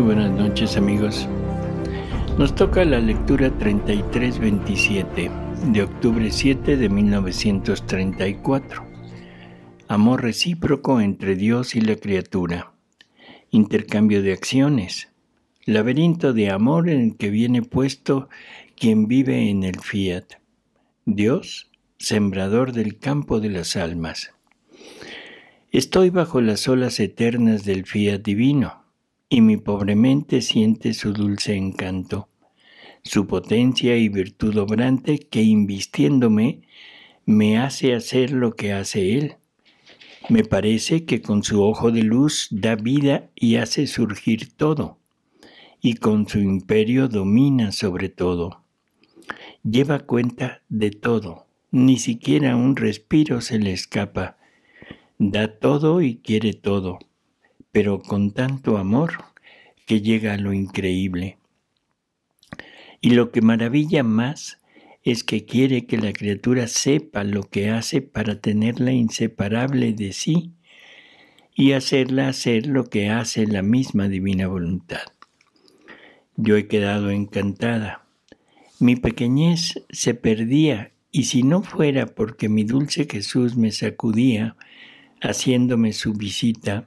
buenas noches amigos. Nos toca la lectura 3327 de octubre 7 de 1934. Amor recíproco entre Dios y la criatura. Intercambio de acciones. Laberinto de amor en el que viene puesto quien vive en el fiat. Dios, sembrador del campo de las almas. Estoy bajo las olas eternas del fiat divino y mi pobre mente siente su dulce encanto, su potencia y virtud obrante que invistiéndome me hace hacer lo que hace él. Me parece que con su ojo de luz da vida y hace surgir todo, y con su imperio domina sobre todo. Lleva cuenta de todo, ni siquiera un respiro se le escapa. Da todo y quiere todo pero con tanto amor que llega a lo increíble. Y lo que maravilla más es que quiere que la criatura sepa lo que hace para tenerla inseparable de sí y hacerla hacer lo que hace la misma divina voluntad. Yo he quedado encantada. Mi pequeñez se perdía y si no fuera porque mi dulce Jesús me sacudía, haciéndome su visita,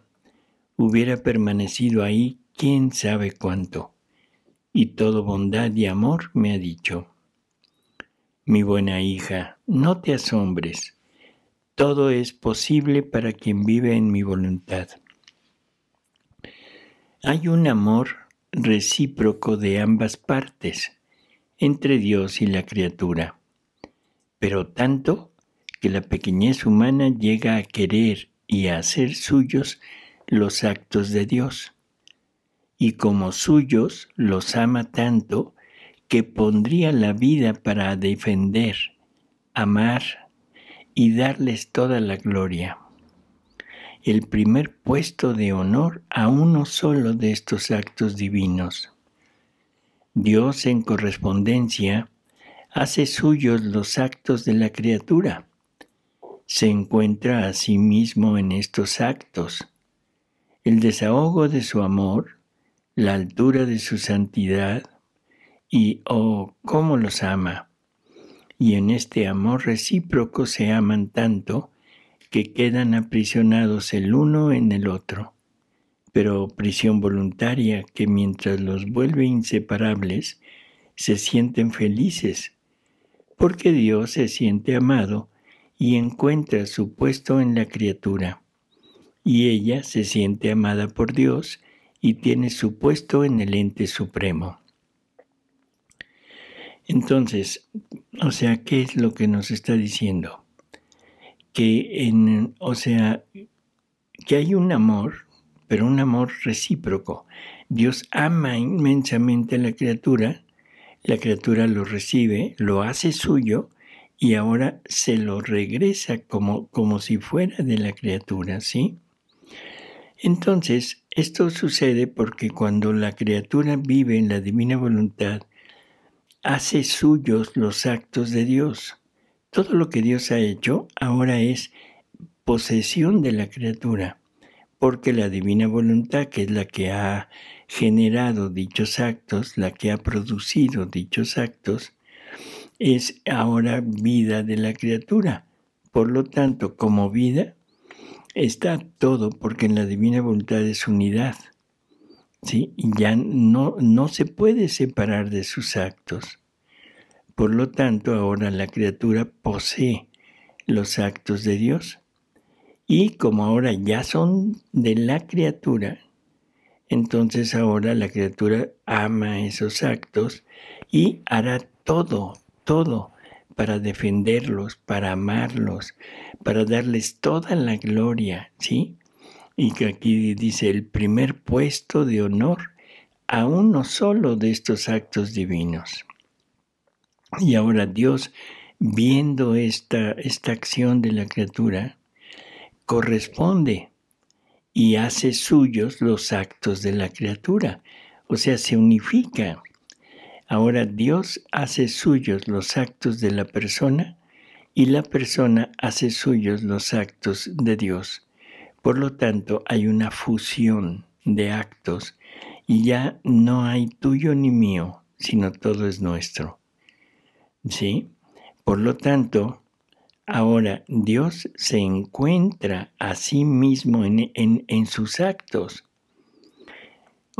hubiera permanecido ahí quién sabe cuánto, y todo bondad y amor me ha dicho. Mi buena hija, no te asombres, todo es posible para quien vive en mi voluntad. Hay un amor recíproco de ambas partes, entre Dios y la criatura, pero tanto que la pequeñez humana llega a querer y a hacer suyos los actos de Dios, y como suyos los ama tanto que pondría la vida para defender, amar y darles toda la gloria. El primer puesto de honor a uno solo de estos actos divinos. Dios en correspondencia hace suyos los actos de la criatura. Se encuentra a sí mismo en estos actos el desahogo de su amor, la altura de su santidad y, oh, cómo los ama. Y en este amor recíproco se aman tanto que quedan aprisionados el uno en el otro, pero prisión voluntaria que mientras los vuelve inseparables, se sienten felices, porque Dios se siente amado y encuentra su puesto en la criatura y ella se siente amada por Dios y tiene su puesto en el ente supremo. Entonces, o sea, ¿qué es lo que nos está diciendo? Que o sea, que hay un amor, pero un amor recíproco. Dios ama inmensamente a la criatura, la criatura lo recibe, lo hace suyo y ahora se lo regresa como, como si fuera de la criatura, ¿sí? Entonces, esto sucede porque cuando la criatura vive en la divina voluntad, hace suyos los actos de Dios. Todo lo que Dios ha hecho ahora es posesión de la criatura, porque la divina voluntad, que es la que ha generado dichos actos, la que ha producido dichos actos, es ahora vida de la criatura. Por lo tanto, como vida, está todo porque en la divina voluntad es unidad. ¿sí? Y ya no, no se puede separar de sus actos. Por lo tanto, ahora la criatura posee los actos de Dios. Y como ahora ya son de la criatura, entonces ahora la criatura ama esos actos y hará todo, todo para defenderlos, para amarlos, para darles toda la gloria, ¿sí? Y que aquí dice el primer puesto de honor a uno solo de estos actos divinos. Y ahora Dios, viendo esta, esta acción de la criatura, corresponde y hace suyos los actos de la criatura, o sea, se unifica Ahora Dios hace suyos los actos de la persona y la persona hace suyos los actos de Dios. Por lo tanto, hay una fusión de actos y ya no hay tuyo ni mío, sino todo es nuestro. ¿Sí? Por lo tanto, ahora Dios se encuentra a sí mismo en, en sus actos.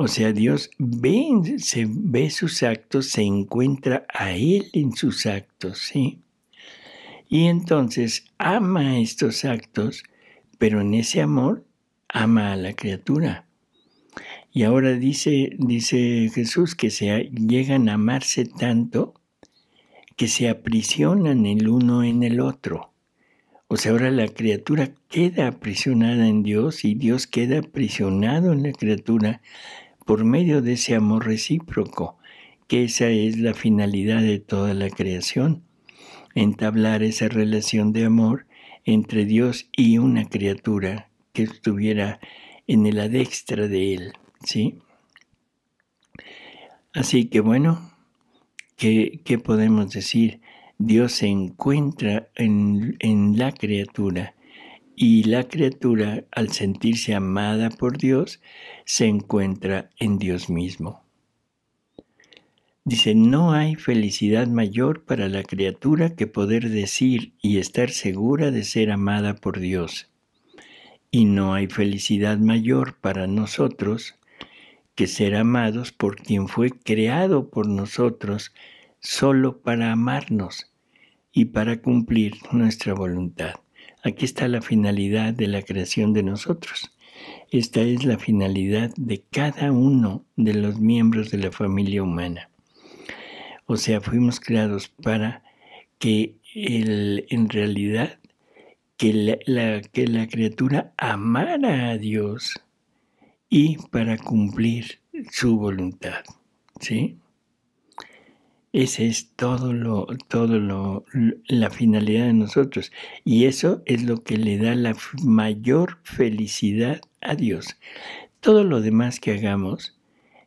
O sea, Dios ve, se ve sus actos, se encuentra a Él en sus actos, ¿sí? Y entonces ama estos actos, pero en ese amor ama a la criatura. Y ahora dice, dice Jesús que se llegan a amarse tanto que se aprisionan el uno en el otro. O sea, ahora la criatura queda aprisionada en Dios y Dios queda aprisionado en la criatura por medio de ese amor recíproco, que esa es la finalidad de toda la creación, entablar esa relación de amor entre Dios y una criatura que estuviera en el adextra de Él, Así que bueno, ¿qué, podemos decir? Dios se encuentra en la criatura, y la criatura, al sentirse amada por Dios, se encuentra en Dios mismo. Dice, no hay felicidad mayor para la criatura que poder decir y estar segura de ser amada por Dios. Y no hay felicidad mayor para nosotros que ser amados por quien fue creado por nosotros solo para amarnos y para cumplir nuestra voluntad. Aquí está la finalidad de la creación de nosotros. Esta es la finalidad de cada uno de los miembros de la familia humana. O sea, fuimos creados para que en realidad que la, que la criatura amara a Dios y para cumplir su voluntad. ¿Sí? Esa es todo lo, todo lo, la finalidad de nosotros. Y eso es lo que le da la mayor felicidad a Dios. Todo lo demás que hagamos,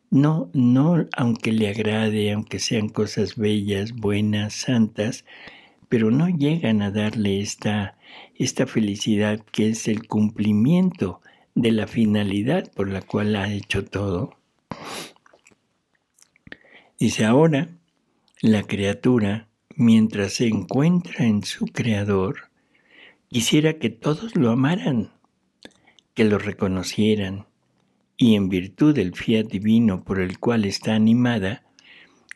no, no, aunque le agrade, aunque sean cosas bellas, buenas, santas, pero no llegan a darle esta, esta felicidad que es el cumplimiento de la finalidad por la cual ha hecho todo. Dice ahora, la criatura, mientras se encuentra en su Creador, quisiera que todos lo amaran, que lo reconocieran, y en virtud del fiat divino por el cual está animada,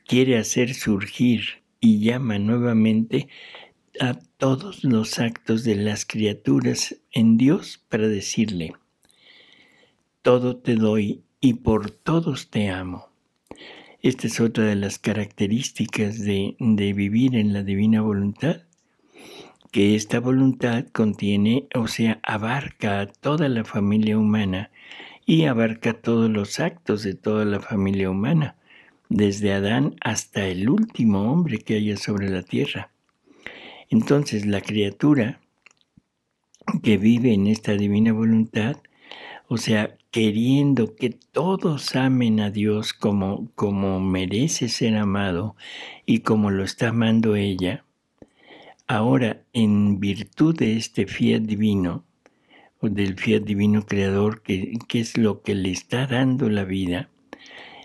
quiere hacer surgir y llama nuevamente a todos los actos de las criaturas en Dios para decirle, todo te doy y por todos te amo. Esta es otra de las características de, vivir en la divina voluntad, que esta voluntad contiene, o sea, abarca a toda la familia humana y abarca todos los actos de toda la familia humana, desde Adán hasta el último hombre que haya sobre la tierra. Entonces la criatura que vive en esta divina voluntad, o sea, queriendo que todos amen a Dios como, como merece ser amado y como lo está amando ella, ahora en virtud de este fiat divino, o del fiat divino creador, que, es lo que le está dando la vida,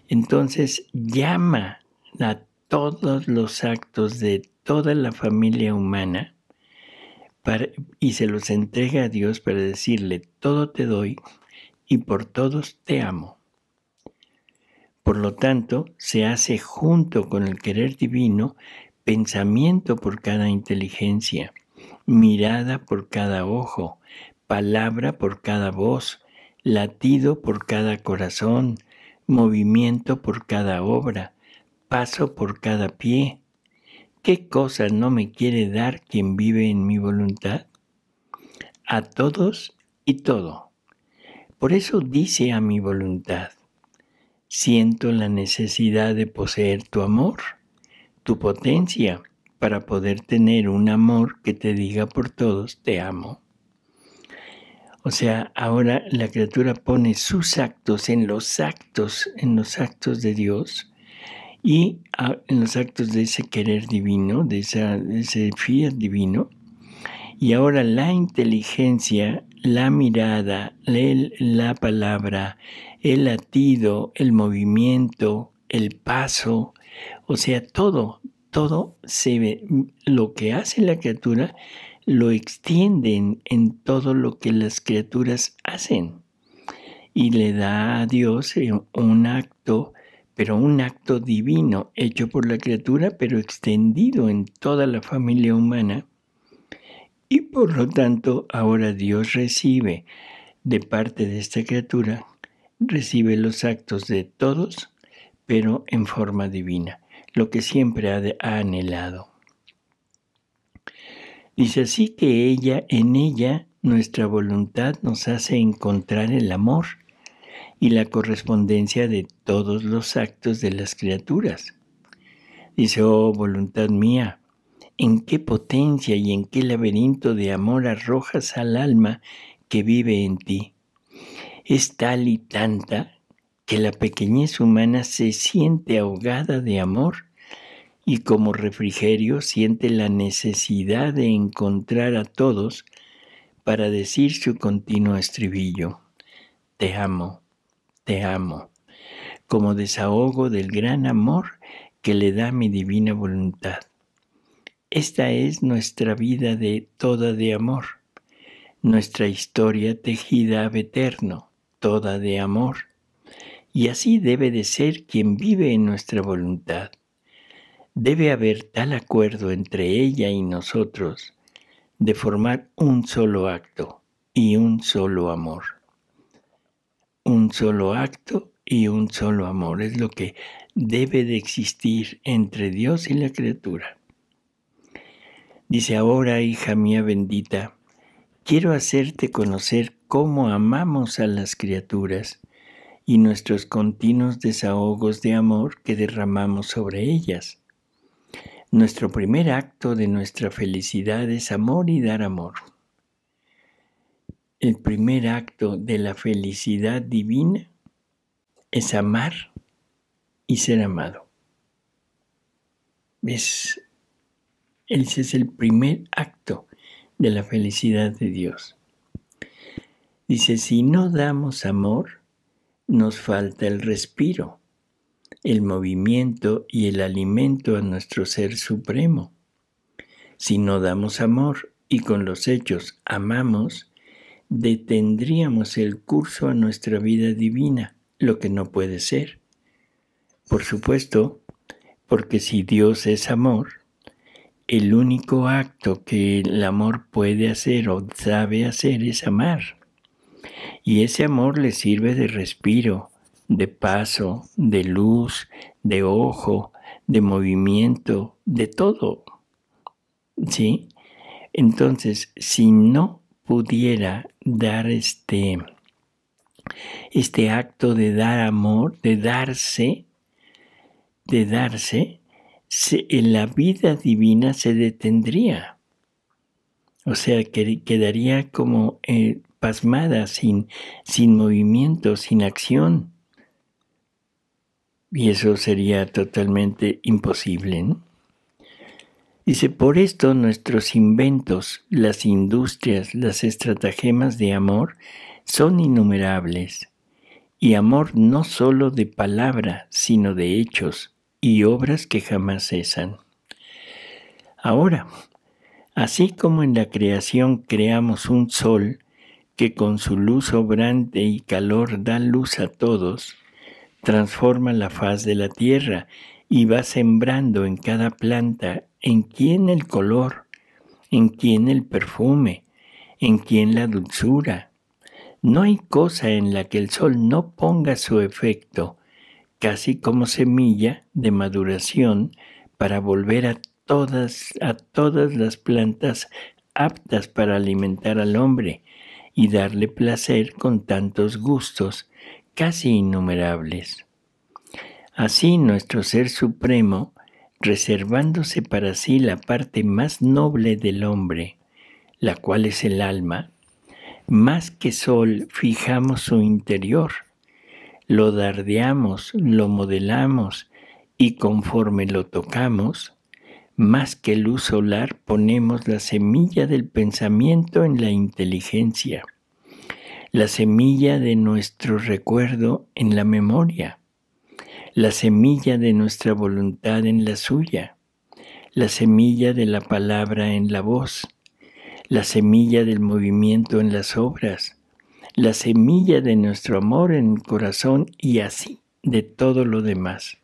entonces llama a todos los actos de toda la familia humana y se los entrega a Dios para decirle, todo te doy y por todos te amo. Por lo tanto, se hace junto con el querer divino pensamiento por cada inteligencia, mirada por cada ojo, palabra por cada voz, latido por cada corazón, movimiento por cada obra, paso por cada pie. ¿Qué cosa no me quiere dar quien vive en mi voluntad? A todos y todo. Por eso dice a mi voluntad, siento la necesidad de poseer tu amor, tu potencia, para poder tener un amor que te diga por todos, te amo. O sea, ahora la criatura pone sus actos en los actos, en los actos de Dios y ah, en los actos de ese querer divino, de, ese fiel divino. Y ahora la inteligencia la mirada, la palabra, el latido, el movimiento, el paso, o sea, todo, todo se ve, lo que hace la criatura lo extienden en todo lo que las criaturas hacen y le da a Dios eh, un acto, pero un acto divino hecho por la criatura, pero extendido en toda la familia humana y por lo tanto, ahora Dios recibe de parte de esta criatura, recibe los actos de todos, pero en forma divina, lo que siempre ha, anhelado. Dice así que ella, en ella, nuestra voluntad nos hace encontrar el amor y la correspondencia de todos los actos de las criaturas. Dice, oh voluntad mía, en qué potencia y en qué laberinto de amor arrojas al alma que vive en ti. Es tal y tanta que la pequeñez humana se siente ahogada de amor y como refrigerio siente la necesidad de encontrar a todos para decir su continuo estribillo. Te amo, te amo, como desahogo del gran amor que le da mi divina voluntad. Esta es nuestra vida de toda de amor, nuestra historia tejida a eterno, toda de amor. Y así debe de ser quien vive en nuestra voluntad. Debe haber tal acuerdo entre ella y nosotros de formar un solo acto y un solo amor. Un solo acto y un solo amor es lo que debe de existir entre Dios y la criatura. Dice, ahora, hija mía bendita, quiero hacerte conocer cómo amamos a las criaturas y nuestros continuos desahogos de amor que derramamos sobre ellas. Nuestro primer acto de nuestra felicidad es amor y dar amor. El primer acto de la felicidad divina es amar y ser amado. Es ese es el primer acto de la felicidad de Dios. Dice, si no damos amor, nos falta el respiro, el movimiento y el alimento a nuestro ser supremo. Si no damos amor y con los hechos amamos, detendríamos el curso a nuestra vida divina, lo que no puede ser. Por supuesto, porque si Dios es amor, el único acto que el amor puede hacer o sabe hacer es amar. Y ese amor le sirve de respiro, de paso, de luz, de ojo, de movimiento, de todo. ¿Sí? Entonces, si no pudiera dar este, este acto de dar amor, de darse, de darse, en la vida divina se detendría. O sea, que quedaría como eh, pasmada, sin, movimiento, sin acción. Y eso sería totalmente imposible. Y Dice, por esto nuestros inventos, las industrias, las estratagemas de amor son innumerables. Y amor no solo de palabra, sino de hechos, y obras que jamás cesan. Ahora, así como en la creación creamos un sol que con su luz sobrante y calor da luz a todos, transforma la faz de la tierra y va sembrando en cada planta en quién el color, en quién el perfume, en quién la dulzura. No hay cosa en la que el sol no ponga su efecto, casi como semilla de maduración para volver a todas, a todas las plantas aptas para alimentar al hombre y darle placer con tantos gustos casi innumerables. Así nuestro Ser Supremo, reservándose para sí la parte más noble del hombre, la cual es el alma, más que sol fijamos su interior, lo dardeamos, lo modelamos y conforme lo tocamos, más que luz solar ponemos la semilla del pensamiento en la inteligencia, la semilla de nuestro recuerdo en la memoria, la semilla de nuestra voluntad en la suya, la semilla de la palabra en la voz, la semilla del movimiento en las obras, la semilla de nuestro amor en el corazón y así de todo lo demás.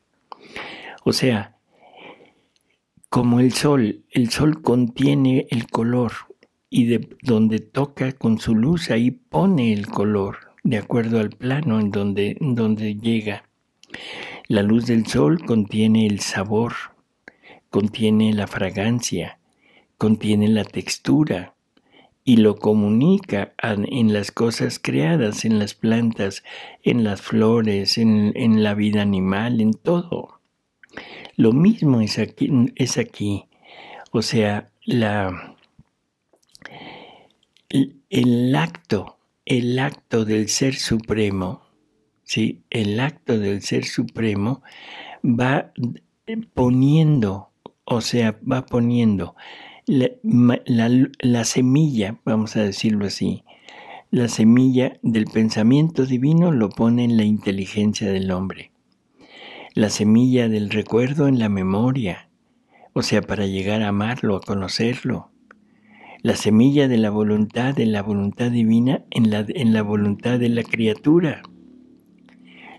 O sea, como el sol, el sol contiene el color y de donde toca con su luz ahí pone el color, de acuerdo al plano en donde, donde llega. La luz del sol contiene el sabor, contiene la fragancia, contiene la textura, y lo comunica en las cosas creadas, en las plantas, en las flores, en, la vida animal, en todo. Lo mismo es aquí, es aquí. O sea, la, el acto, el acto del ser supremo, ¿sí? el acto del ser supremo va poniendo, o sea, va poniendo la, semilla, vamos a decirlo así, la semilla del pensamiento divino lo pone en la inteligencia del hombre, la semilla del recuerdo en la memoria, o sea, para llegar a amarlo, a conocerlo, la semilla de la voluntad, en la voluntad divina, en la voluntad de la criatura,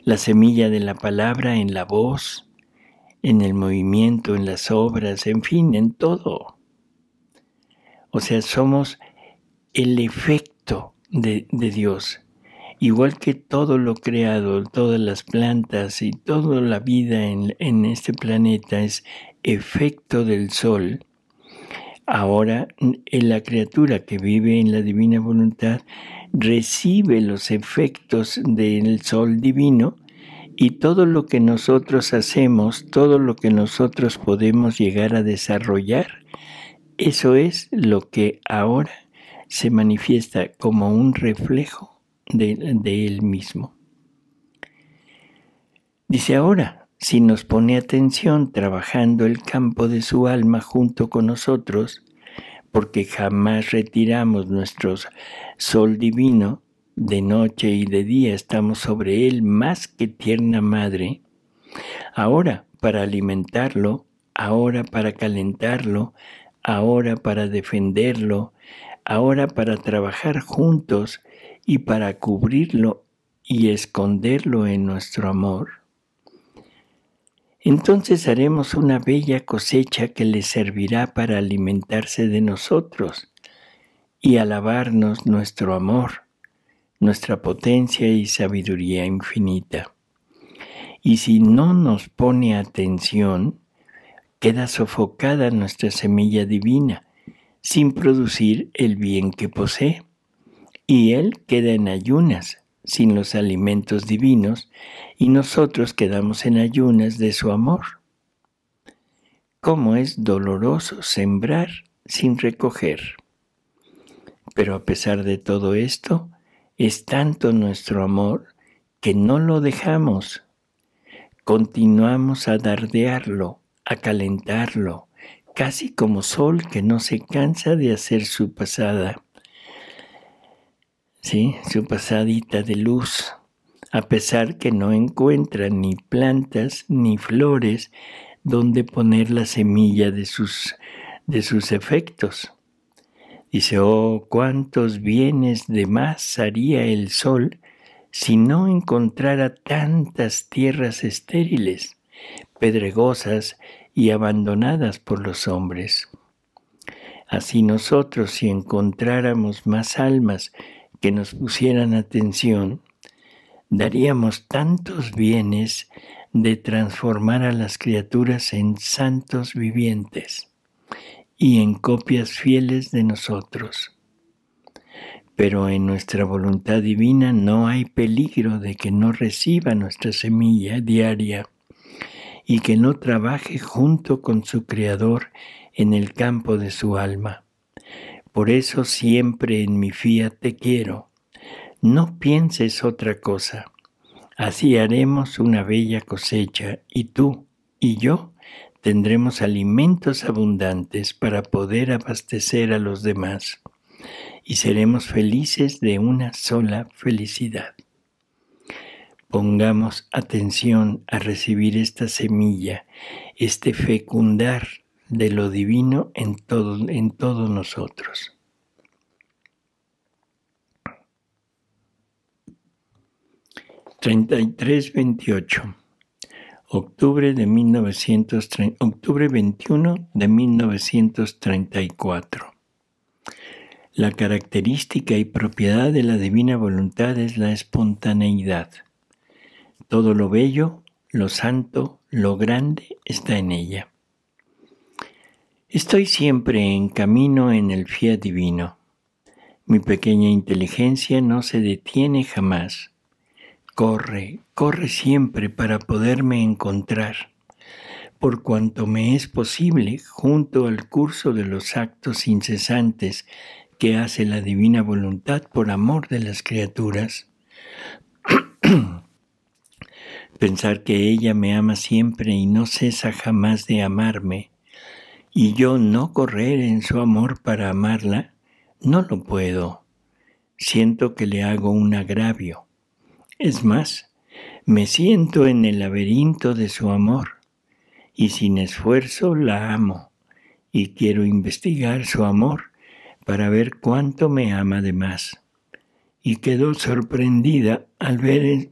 la semilla de la palabra en la voz, en el movimiento, en las obras, en fin, en todo. O sea, somos el efecto de, Dios. Igual que todo lo creado, todas las plantas y toda la vida en, en este planeta es efecto del sol, Ahora la criatura que vive en la divina voluntad recibe los efectos del sol divino y todo lo que nosotros hacemos, todo lo que nosotros podemos llegar a desarrollar, eso es lo que ahora se manifiesta como un reflejo de, él mismo. Dice ahora, si nos pone atención trabajando el campo de su alma junto con nosotros, porque jamás retiramos nuestro sol divino, de noche y de día estamos sobre él más que tierna madre, ahora para alimentarlo, ahora para calentarlo, ahora para defenderlo, ahora para trabajar juntos y para cubrirlo y esconderlo en nuestro amor. Entonces haremos una bella cosecha que le servirá para alimentarse de nosotros y alabarnos nuestro amor, nuestra potencia y sabiduría infinita. Y si no nos pone atención, queda sofocada nuestra semilla divina, sin producir el bien que posee, y él queda en ayunas, sin los alimentos divinos, y nosotros quedamos en ayunas de su amor. ¿Cómo es doloroso sembrar sin recoger? Pero a pesar de todo esto, es tanto nuestro amor que no lo dejamos. Continuamos a dardearlo a calentarlo, casi como sol que no se cansa de hacer su pasada. ¿Sí? Su pasadita de luz, a pesar que no encuentra ni plantas ni flores donde poner la semilla de sus, de sus efectos. Dice, oh, cuántos bienes de más haría el sol si no encontrara tantas tierras estériles pedregosas y abandonadas por los hombres. Así nosotros, si encontráramos más almas que nos pusieran atención, daríamos tantos bienes de transformar a las criaturas en santos vivientes y en copias fieles de nosotros. Pero en nuestra voluntad divina no hay peligro de que no reciba nuestra semilla diaria y que no trabaje junto con su Creador en el campo de su alma. Por eso siempre en mi fía te quiero. No pienses otra cosa. Así haremos una bella cosecha y tú y yo tendremos alimentos abundantes para poder abastecer a los demás y seremos felices de una sola felicidad pongamos atención a recibir esta semilla, este fecundar de lo divino en, todos nosotros. ...3328... ...octubre de ...octubre 21 de 1934... ...la característica y propiedad de la divina voluntad es la espontaneidad... Todo lo bello, lo santo, lo grande está en ella. Estoy siempre en camino en el fiat divino. Mi pequeña inteligencia no se detiene jamás. Corre, corre siempre para poderme encontrar, por cuanto me es posible junto al curso de los actos incesantes que hace la divina voluntad por amor de las criaturas. pensar que ella me ama siempre y no cesa jamás de amarme, y yo no correr en su amor para amarla, no lo puedo. Siento que le hago un agravio. Es más, me siento en el laberinto de su amor, y sin esfuerzo la amo, y quiero investigar su amor para ver cuánto me ama de más. Y quedó sorprendida al ver el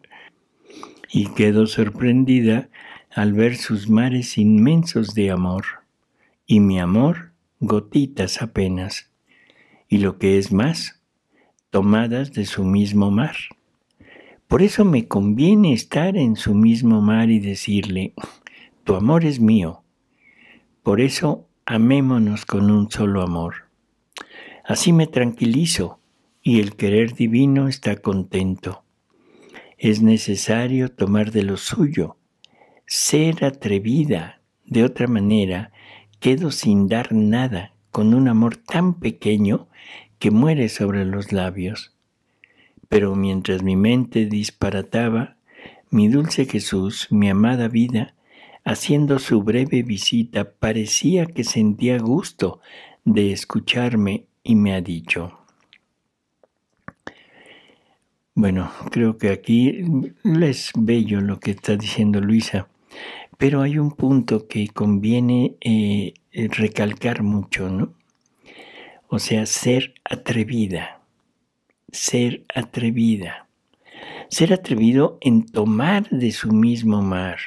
y quedo sorprendida al ver sus mares inmensos de amor, y mi amor gotitas apenas, y lo que es más, tomadas de su mismo mar. Por eso me conviene estar en su mismo mar y decirle, tu amor es mío. Por eso amémonos con un solo amor. Así me tranquilizo y el querer divino está contento es necesario tomar de lo suyo, ser atrevida, de otra manera quedo sin dar nada con un amor tan pequeño que muere sobre los labios. Pero mientras mi mente disparataba, mi dulce Jesús, mi amada vida, haciendo su breve visita, parecía que sentía gusto de escucharme y me ha dicho, bueno, creo que aquí es bello lo que está diciendo Luisa, pero hay un punto que conviene eh, recalcar mucho, ¿no? O sea, ser atrevida, ser atrevida, ser atrevido en tomar de su mismo mar.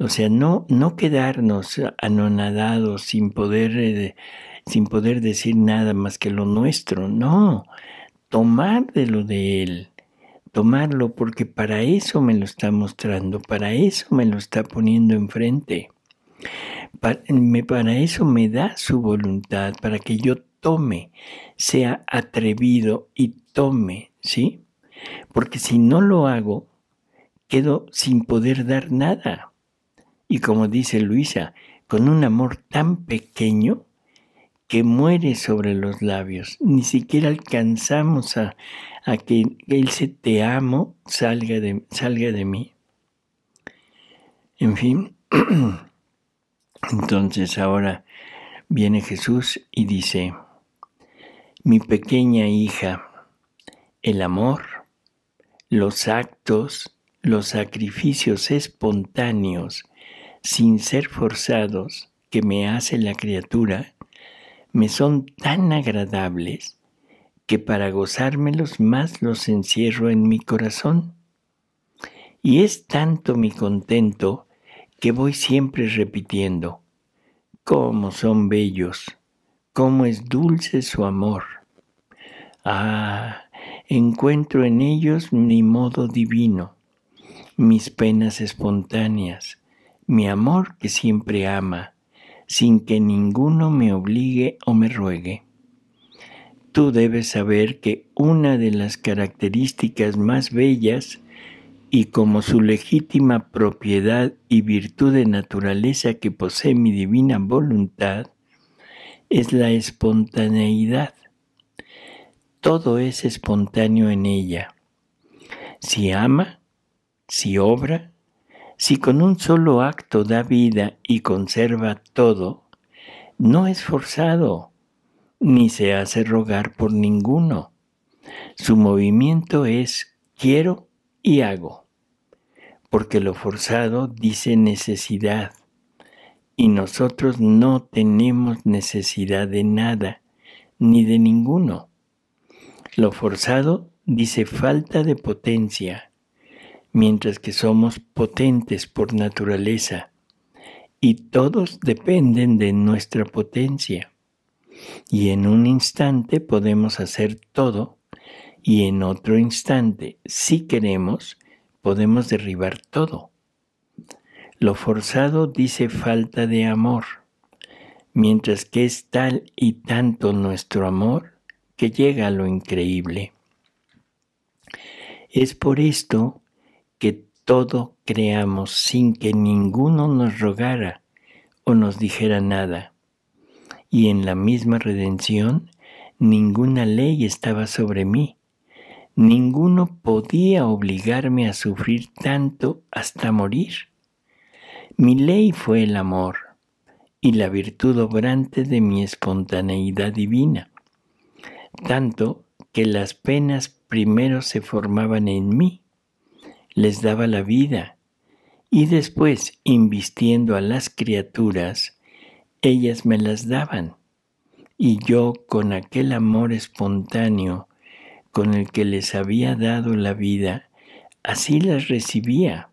O sea, no, no quedarnos anonadados sin poder, eh, sin poder decir nada más que lo nuestro, no, tomar de lo de él tomarlo porque para eso me lo está mostrando, para eso me lo está poniendo enfrente. Para, me, para eso me da su voluntad, para que yo tome, sea atrevido y tome, ¿sí? Porque si no lo hago, quedo sin poder dar nada. Y como dice Luisa, con un amor tan pequeño, que muere sobre los labios. Ni siquiera alcanzamos a, a que Él se te amo salga de, salga de mí. En fin, entonces ahora viene Jesús y dice, mi pequeña hija, el amor, los actos, los sacrificios espontáneos, sin ser forzados, que me hace la criatura, me son tan agradables que para gozármelos más los encierro en mi corazón. Y es tanto mi contento que voy siempre repitiendo, cómo son bellos, cómo es dulce su amor. Ah, encuentro en ellos mi modo divino, mis penas espontáneas, mi amor que siempre ama, sin que ninguno me obligue o me ruegue. Tú debes saber que una de las características más bellas y como su legítima propiedad y virtud de naturaleza que posee mi divina voluntad, es la espontaneidad. Todo es espontáneo en ella. Si ama, si obra, si con un solo acto da vida y conserva todo, no es forzado, ni se hace rogar por ninguno. Su movimiento es quiero y hago, porque lo forzado dice necesidad, y nosotros no tenemos necesidad de nada, ni de ninguno. Lo forzado dice falta de potencia mientras que somos potentes por naturaleza y todos dependen de nuestra potencia. Y en un instante podemos hacer todo y en otro instante, si queremos, podemos derribar todo. Lo forzado dice falta de amor, mientras que es tal y tanto nuestro amor que llega a lo increíble. Es por esto que todo creamos sin que ninguno nos rogara o nos dijera nada. Y en la misma redención, ninguna ley estaba sobre mí. Ninguno podía obligarme a sufrir tanto hasta morir. Mi ley fue el amor y la virtud obrante de mi espontaneidad divina, tanto que las penas primero se formaban en mí les daba la vida, y después, invistiendo a las criaturas, ellas me las daban, y yo con aquel amor espontáneo con el que les había dado la vida, así las recibía.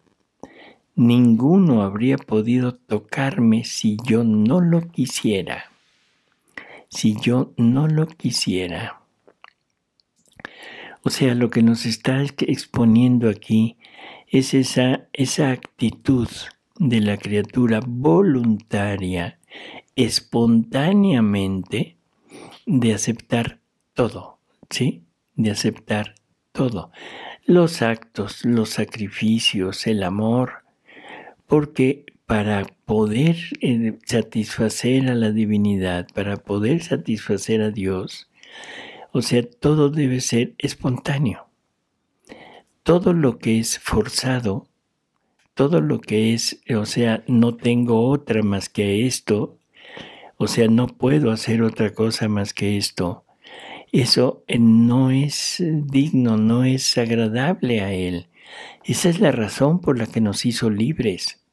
Ninguno habría podido tocarme si yo no lo quisiera, si yo no lo quisiera. O sea, lo que nos está exponiendo aquí es esa, esa actitud de la criatura voluntaria, espontáneamente, de aceptar todo, ¿sí? De aceptar todo. Los actos, los sacrificios, el amor, porque para poder eh, satisfacer a la divinidad, para poder satisfacer a Dios, o sea, todo debe ser espontáneo todo lo que es forzado, todo lo que es, o sea, no tengo otra más que esto, o sea, no puedo hacer otra cosa más que esto, eso eh, no es digno, no es agradable a Él. Esa es la razón por la que nos hizo libres.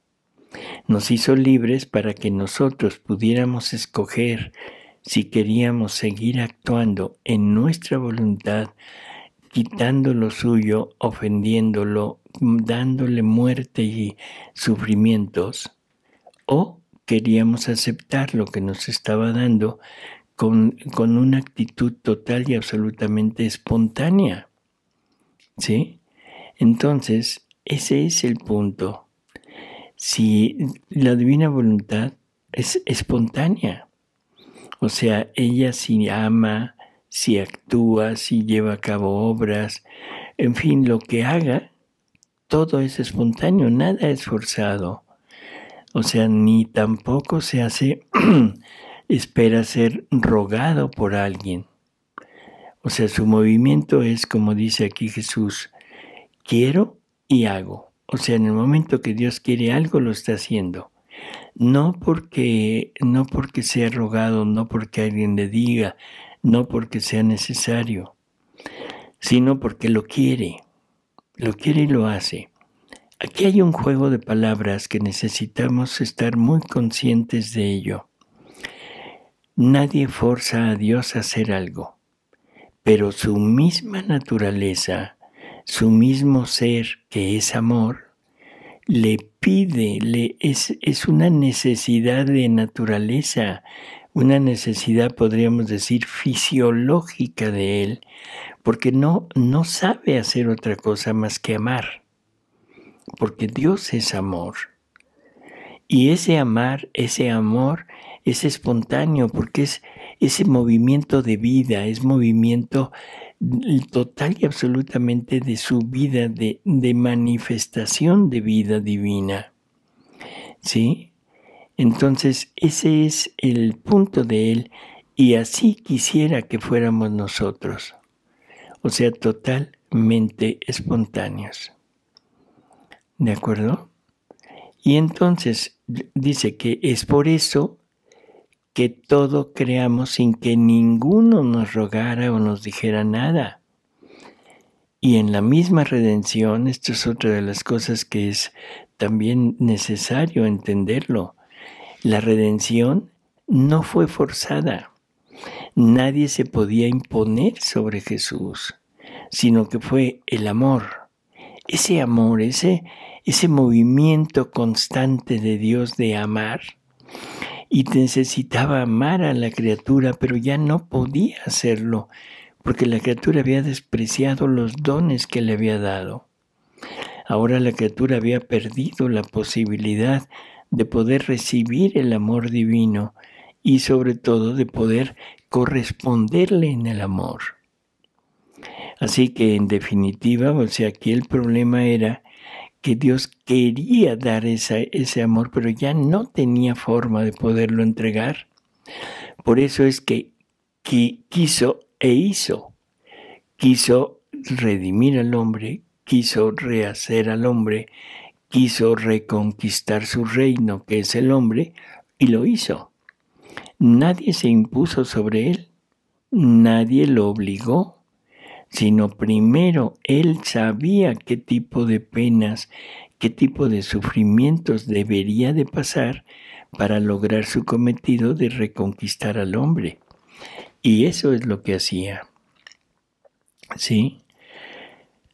Nos hizo libres para que nosotros pudiéramos escoger si queríamos seguir actuando en nuestra voluntad quitando lo suyo, ofendiéndolo, dándole muerte y sufrimientos, o queríamos aceptar lo que nos estaba dando con, una actitud total y absolutamente espontánea. ¿Sí? Entonces, ese es el punto. Si la divina voluntad es espontánea, o sea, ella si ama, si actúa, si lleva a cabo obras, en fin, lo que haga, todo es espontáneo, nada es forzado. O sea, ni tampoco se hace, espera ser rogado por alguien. O sea, su movimiento es, como dice aquí Jesús, quiero y hago. O sea, en el momento que Dios quiere algo, lo está haciendo. No porque, no porque sea rogado, no porque alguien le diga, no porque sea necesario, sino porque lo quiere, lo quiere y lo hace. Aquí hay un juego de palabras que necesitamos estar muy conscientes de ello. Nadie forza a Dios a hacer algo, pero su misma naturaleza, su mismo ser que es amor, le pide, le, es una necesidad de naturaleza una necesidad, podríamos decir, fisiológica de él, porque no, no sabe hacer otra cosa más que amar, porque Dios es amor. Y ese amar, ese amor es espontáneo, porque es ese movimiento de vida, es movimiento total y absolutamente de su vida, de, de manifestación de vida divina. ¿Sí? Entonces ese es el punto de Él y así quisiera que fuéramos nosotros, o sea, totalmente espontáneos. ¿De acuerdo? Y entonces dice que es por eso que todo creamos sin que ninguno nos rogara o nos dijera nada. Y en la misma redención, esto es otra de las cosas que es también necesario entenderlo, la redención no fue forzada. Nadie se podía imponer sobre Jesús, sino que fue el amor. Ese amor, ese, ese movimiento constante de Dios de amar. Y necesitaba amar a la criatura, pero ya no podía hacerlo, porque la criatura había despreciado los dones que le había dado. Ahora la criatura había perdido la posibilidad de poder recibir el amor divino y sobre todo de poder corresponderle en el amor. Así que en definitiva, o sea, aquí el problema era que Dios quería dar ese amor, pero ya no tenía forma de poderlo entregar. Por eso es que quiso e hizo. Quiso redimir al hombre, quiso rehacer al hombre, quiso reconquistar su reino, que es el hombre, y lo hizo. Nadie se impuso sobre él, nadie lo obligó, sino primero él sabía qué tipo de penas, qué tipo de sufrimientos debería de pasar para lograr su cometido de reconquistar al hombre. Y eso es lo que hacía. ¿Sí?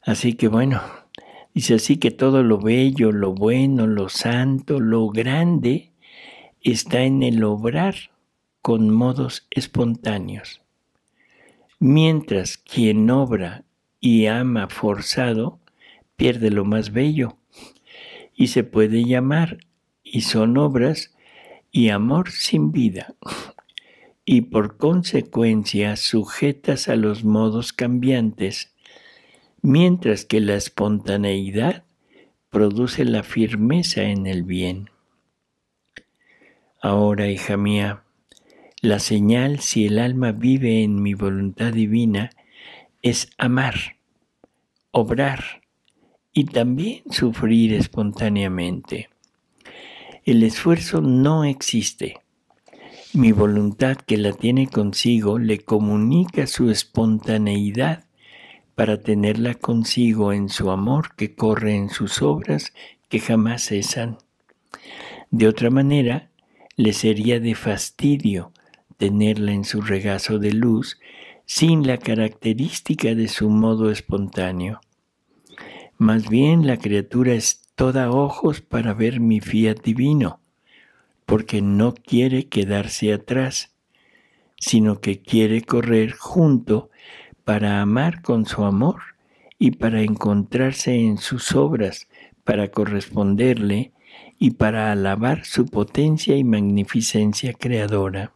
Así que bueno, Dice así que todo lo bello, lo bueno, lo santo, lo grande está en el obrar con modos espontáneos. Mientras quien obra y ama forzado pierde lo más bello y se puede llamar y son obras y amor sin vida y por consecuencia sujetas a los modos cambiantes mientras que la espontaneidad produce la firmeza en el bien. Ahora, hija mía, la señal si el alma vive en mi voluntad divina es amar, obrar y también sufrir espontáneamente. El esfuerzo no existe. Mi voluntad que la tiene consigo le comunica su espontaneidad para tenerla consigo en su amor que corre en sus obras que jamás cesan. De otra manera, le sería de fastidio tenerla en su regazo de luz sin la característica de su modo espontáneo. Más bien la criatura es toda ojos para ver mi fiat divino, porque no quiere quedarse atrás, sino que quiere correr junto para amar con su amor y para encontrarse en sus obras, para corresponderle y para alabar su potencia y magnificencia creadora.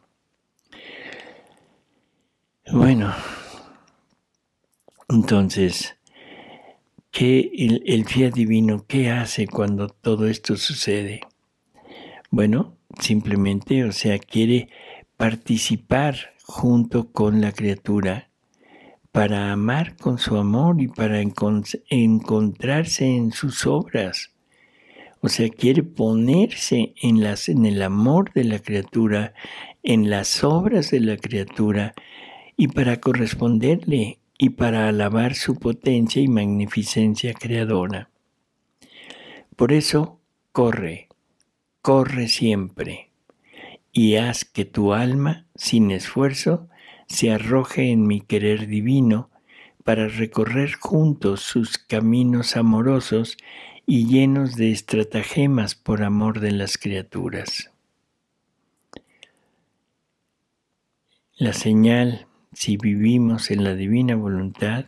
Bueno, entonces, ¿qué el, el divino qué hace cuando todo esto sucede? Bueno, simplemente, o sea, quiere participar junto con la criatura para amar con su amor y para encontrarse en sus obras. O sea, quiere ponerse en, en el amor de la criatura, en las obras de la criatura, y para corresponderle y para alabar su potencia y magnificencia creadora. Por eso, corre, corre siempre, y haz que tu alma, sin esfuerzo, se arroje en mi querer divino para recorrer juntos sus caminos amorosos y llenos de estratagemas por amor de las criaturas. La señal, si vivimos en la divina voluntad,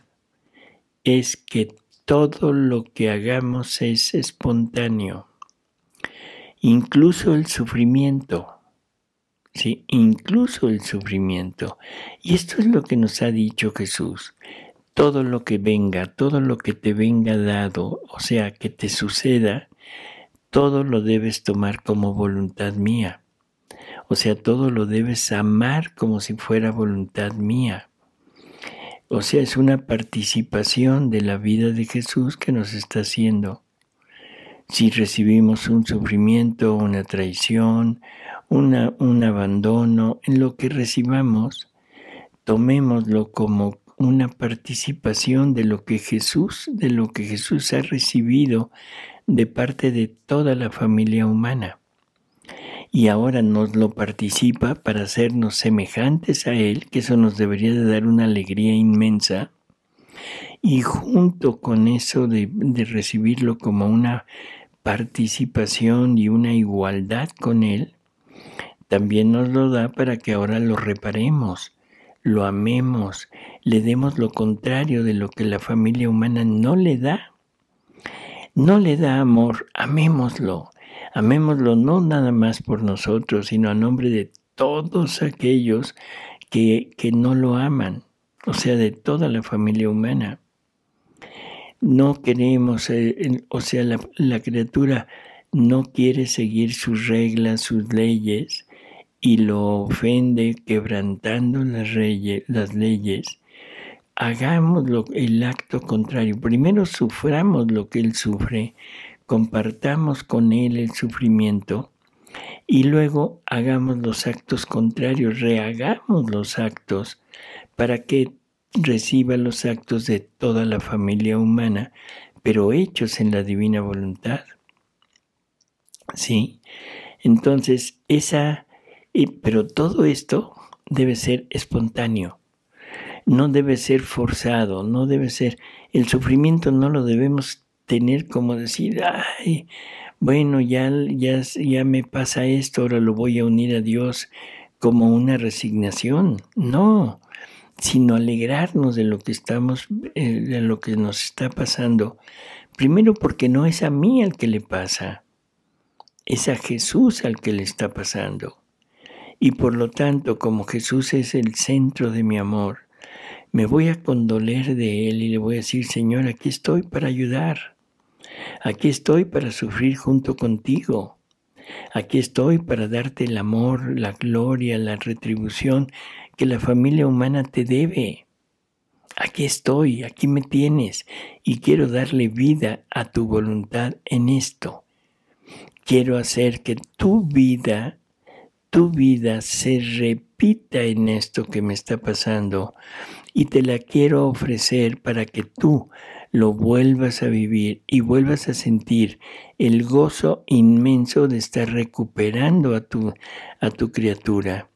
es que todo lo que hagamos es espontáneo, incluso el sufrimiento incluso el sufrimiento. Y esto es lo que nos ha dicho Jesús. Todo lo que venga, todo lo que te venga dado, o sea, que te suceda, todo lo debes tomar como voluntad mía. O sea, todo lo debes amar como si fuera voluntad mía. O sea, es una participación de la vida de Jesús que nos está haciendo. Si recibimos un sufrimiento, una traición, un abandono, en lo que recibamos, tomémoslo como una participación de lo que Jesús, de lo que Jesús ha recibido de parte de toda la familia humana. Y ahora nos lo participa para hacernos semejantes a Él, que eso nos debería de dar una alegría inmensa. Y junto con eso de, de recibirlo como una participación y una igualdad con Él, también nos lo da para que ahora lo reparemos, lo amemos, le demos lo contrario de lo que la familia humana no le da. No le da amor, amémoslo, amémoslo no nada más por nosotros, sino a nombre de todos aquellos que, no lo aman, o sea, de toda la familia humana. No queremos, eh, o sea, la criatura no quiere seguir sus reglas, sus leyes, y lo ofende quebrantando las, leyes, hagamos lo, el acto contrario. Primero suframos lo que Él sufre, compartamos con Él el sufrimiento y luego hagamos los actos contrarios, rehagamos los actos para que reciba los actos de toda la familia humana, pero hechos en la divina voluntad. Sí, entonces esa pero todo esto debe ser espontáneo, no debe ser forzado, no debe ser... El sufrimiento no lo debemos tener como decir, ay, bueno, ya, ya, ya me pasa esto, ahora lo voy a unir a Dios como una resignación. No, sino alegrarnos de lo que estamos, eh, de lo que nos está pasando. Primero porque no es a mí al que le pasa, es a Jesús al que le está pasando. Y por lo tanto, como Jesús es el centro de mi amor, me voy a condoler de Él y le voy a decir, Señor, aquí estoy para ayudar. Aquí estoy para sufrir junto contigo. Aquí estoy para darte el amor, la gloria, la retribución que la familia humana te debe. Aquí estoy, aquí me tienes y quiero darle vida a tu voluntad en esto. Quiero hacer que tu vida tu vida se repita en esto que me está pasando y te la quiero ofrecer para que tú lo vuelvas a vivir y vuelvas a sentir el gozo inmenso de estar recuperando a tu, a tu criatura.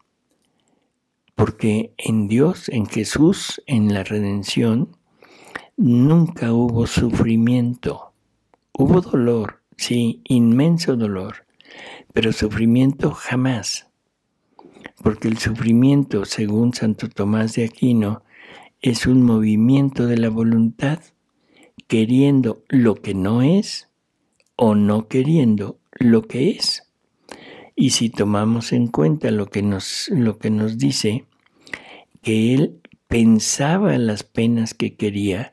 Porque en Dios, en Jesús, en la redención, nunca hubo sufrimiento. Hubo dolor, sí, inmenso dolor, pero sufrimiento jamás porque el sufrimiento, según Santo Tomás de Aquino, es un movimiento de la voluntad, queriendo lo que no es o no queriendo lo que es. Y si tomamos en cuenta lo que nos, lo que nos dice, que él pensaba las penas que quería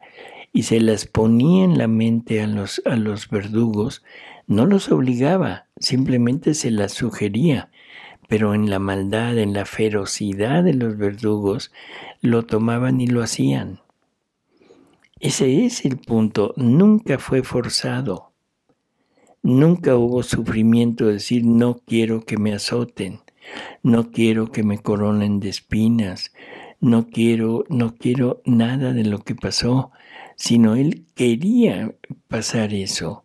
y se las ponía en la mente a los, a los verdugos, no los obligaba, simplemente se las sugería pero en la maldad, en la ferocidad de los verdugos, lo tomaban y lo hacían. Ese es el punto, nunca fue forzado, nunca hubo sufrimiento de decir no quiero que me azoten, no quiero que me coronen de espinas, no quiero, no quiero nada de lo que pasó, sino él quería pasar eso,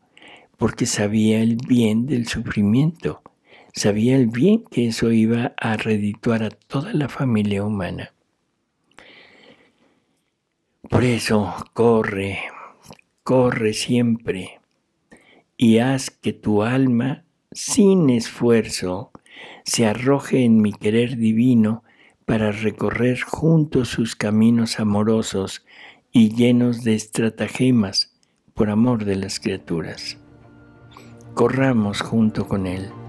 porque sabía el bien del sufrimiento Sabía el bien que eso iba a redituar a toda la familia humana. Por eso, corre, corre siempre y haz que tu alma, sin esfuerzo, se arroje en mi querer divino para recorrer juntos sus caminos amorosos y llenos de estratagemas por amor de las criaturas. Corramos junto con Él.